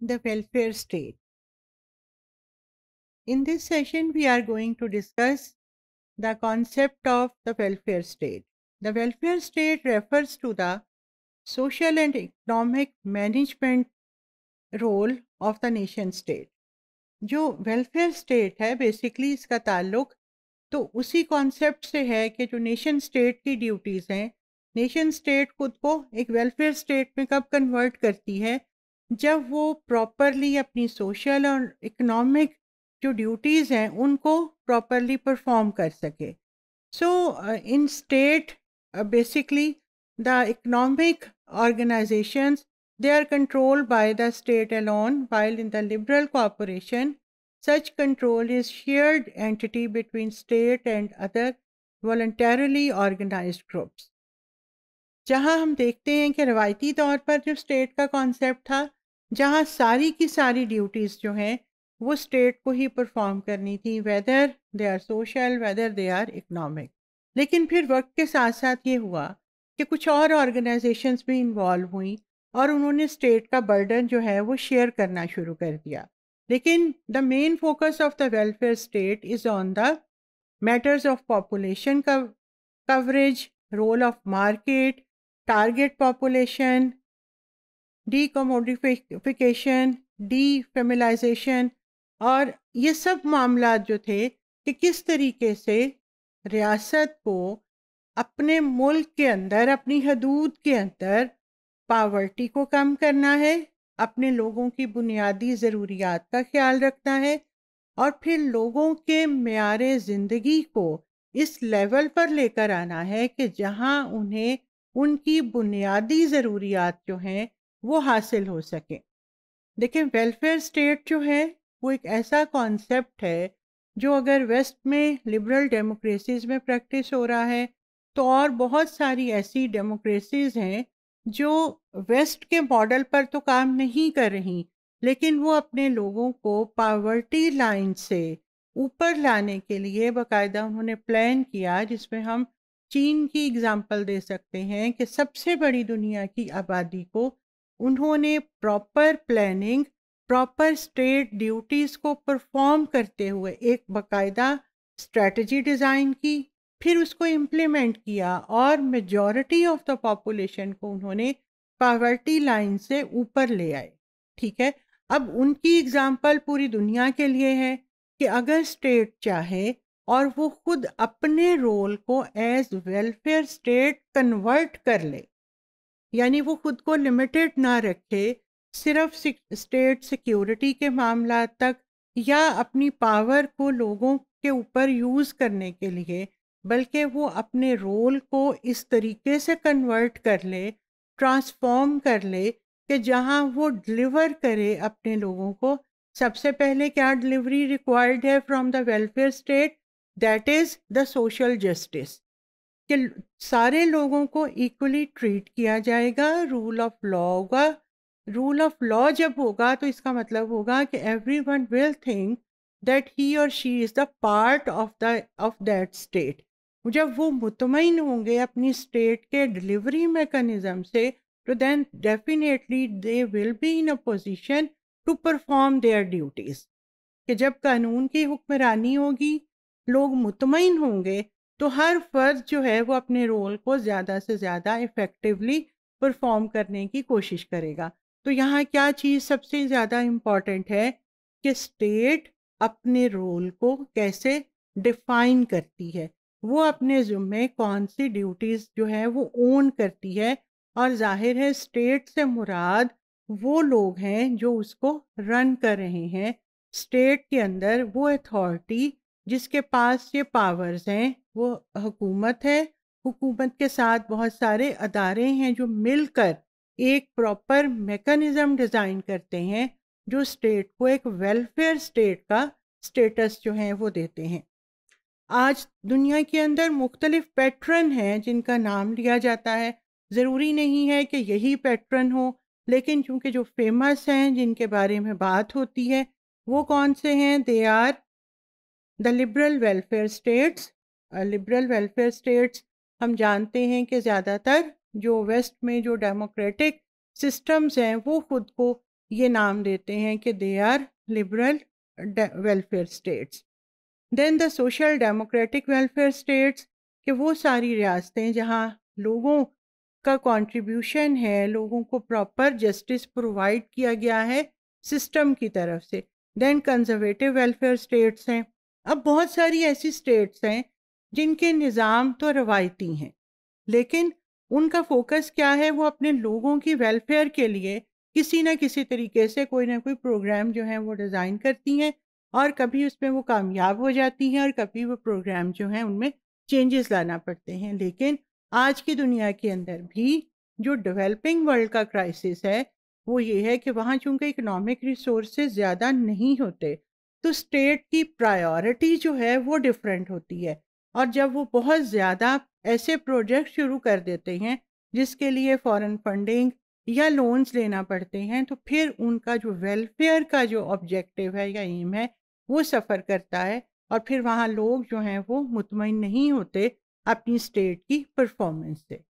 the welfare state. In this session, we are going to discuss the concept of the welfare state. The welfare state refers to the social and economic management role of the nation state. जो welfare state है basically इसका ताल्लुक तो उसी concept से है कि जो नेशन स्टेट की ड्यूटीज़ हैं नेशन स्टेट खुद को एक वेलफेयर स्टेट में कब कन्वर्ट करती है जब वो प्रॉपरली अपनी सोशल और इकनॉमिक जो ड्यूटीज़ हैं उनको प्रॉपरली परफॉर्म कर सके so in state basically the economic organisation they are control by the state alone while in the liberal corporation such control is shared entity between state and other voluntarily organise groups जहाँ हम देखते हैं कि रवायती तौर पर जो state का concept था जहाँ सारी की सारी ड्यूटीज़ जो हैं वो स्टेट को ही परफॉर्म करनी थी whether they are social whether they are economic लेकिन फिर वक्त के साथ साथ ये हुआ कि कुछ और ऑर्गेनाइजेशंस भी इन्वॉल्व हुई और उन्होंने स्टेट का बर्डन जो है वो शेयर करना शुरू कर दिया लेकिन the main focus of the welfare state is on the matters of population का coverage role of market target population de de familialisation और ये सब मामला जो थे कि किस तरीके से रियासत को अपने मुल्क के अंदर अपनी हदूद के अंदर पावर्टी को कम करना है अपने लोगों की बुनियादी ज़रूरियात का ख्याल रखना है और फिर लोगों के मैार ज़िंदगी को इस लेवल पर लेकर आना है कि जहां उन्हें उनकी बुनियादी ज़रूरियात जो हैं वो हासिल हो सके देखिए वेलफेयर स्टेट जो है वो एक ऐसा कॉन्सेप्ट है जो अगर वेस्ट में लिबरल डेमोक्रेसीज में प्रैक्टिस हो रहा है तो और बहुत सारी ऐसी डेमोक्रेसीज हैं जो वेस्ट के मॉडल पर तो काम नहीं कर रही लेकिन वो अपने लोगों को पावर्टी लाइन से ऊपर लाने के लिए बकायदा उन्होंने प्लान किया जिसमें हम चीन की एग्जाम्पल दे सकते हैं कि सबसे बड़ी दुनिया की आबादी को उन्होंने proper planning proper state duties को परफॉर्म करते हुए एक बकायदा स्ट्रेटजी डिज़ाइन की फिर उसको इम्प्लीमेंट किया और मेजॉरिटी ऑफ द पॉपुलेशन को उन्होंने पावर्टी लाइन से ऊपर ले आए ठीक है अब उनकी एग्जाम्पल पूरी दुनिया के लिए है कि अगर स्टेट चाहे और वो खुद अपने रोल को एज वेलफेयर स्टेट कन्वर्ट कर ले यानी वो खुद को लिमिटेड ना रखे सिर्फ स्टेट सिक्योरिटी के मामला तक या अपनी पावर को लोगों के ऊपर यूज़ करने के लिए बल्कि वो अपने रोल को इस तरीके से कन्वर्ट कर ले ट्रांसफॉर्म कर ले कि जहाँ वो डिलीवर करे अपने लोगों को सबसे पहले क्या डिलीवरी रिक्वायर्ड है from the welfare state that is the social justice कि सारे लोगों को इक्वली ट्रीट किया जाएगा रूल ऑफ लॉ होगा रूल ऑफ लॉ जब होगा तो इसका मतलब होगा कि everyone will think that he और she is the part of the of that state जब वो मुतमिन होंगे अपनी स्टेट के डिलीवरी मेकनिज़म से तो then definitely they will be in a position to perform their duties कि जब कानून की हुक्मरानी होगी लोग मुतमिन होंगे तो हर फर्द जो है वो अपने रोल को ज़्यादा से ज़्यादा इफ़ेक्टिवली परफॉर्म करने की कोशिश करेगा तो यहाँ क्या चीज़ सबसे ज़्यादा इम्पॉर्टेंट है कि स्टेट अपने रोल को कैसे डिफाइन करती है वो अपने जुम्मे कौन सी ड्यूटीज़ जो है वो ओन करती है और जाहिर है स्टेट से मुराद वो लोग हैं जो उसको रन कर रहे हैं स्टेट के अंदर वो अथॉरिटी जिसके पास ये पावर्स हैं वो हुकूमत है हुकूमत के साथ बहुत सारे अदारे हैं जो मिलकर एक प्रॉपर मेकनिज़म डिज़ाइन करते हैं जो स्टेट को एक वेलफेयर स्टेट का स्टेटस जो है वो देते हैं आज दुनिया के अंदर मुख्तलिफ पैटर्न हैं जिनका नाम लिया जाता है ज़रूरी नहीं है कि यही पैटर्न हो लेकिन चूंकि जो फेमस हैं जिनके बारे में बात होती है वो कौन से हैं they are the liberal welfare states liberal welfare states हम जानते हैं कि ज़्यादातर जो वेस्ट में जो डेमोक्रेटिक सिस्टम्स हैं वो खुद को ये नाम देते हैं कि they are liberal welfare states then the social democratic welfare states कि वो सारी रियासतें जहाँ लोगों का कंट्रीब्यूशन है लोगों को प्रॉपर जस्टिस प्रोवाइड किया गया है सिस्टम की तरफ से देन कंजर्वेटिव वेलफेयर स्टेट्स हैं अब बहुत सारी ऐसी स्टेट्स हैं जिनके निज़ाम तो रवायती हैं लेकिन उनका फोकस क्या है वो अपने लोगों की वेलफेयर के लिए किसी ना किसी तरीके से कोई ना कोई प्रोग्राम जो है वो डिज़ाइन करती हैं और कभी उसमें वो कामयाब हो जाती हैं और कभी वो प्रोग्राम जो हैं उनमें चेंजेस लाना पड़ते हैं लेकिन आज की दुनिया के अंदर भी जो डेवलपिंग वर्ल्ड का क्राइसिस है वो ये है कि वहाँ चूँकि इकोनॉमिक रिसोर्स ज़्यादा नहीं होते तो स्टेट की प्रायोरिटी जो है वो डिफरेंट होती है और जब वो बहुत ज़्यादा ऐसे प्रोजेक्ट शुरू कर देते हैं जिसके लिए फॉरेन फंडिंग या लोन्स लेना पड़ते हैं तो फिर उनका जो वेलफेयर का जो ऑब्जेक्टिव है या एम है वो सफ़र करता है और फिर वहाँ लोग जो हैं वो मुतमिन नहीं होते अपनी स्टेट की परफॉर्मेंस से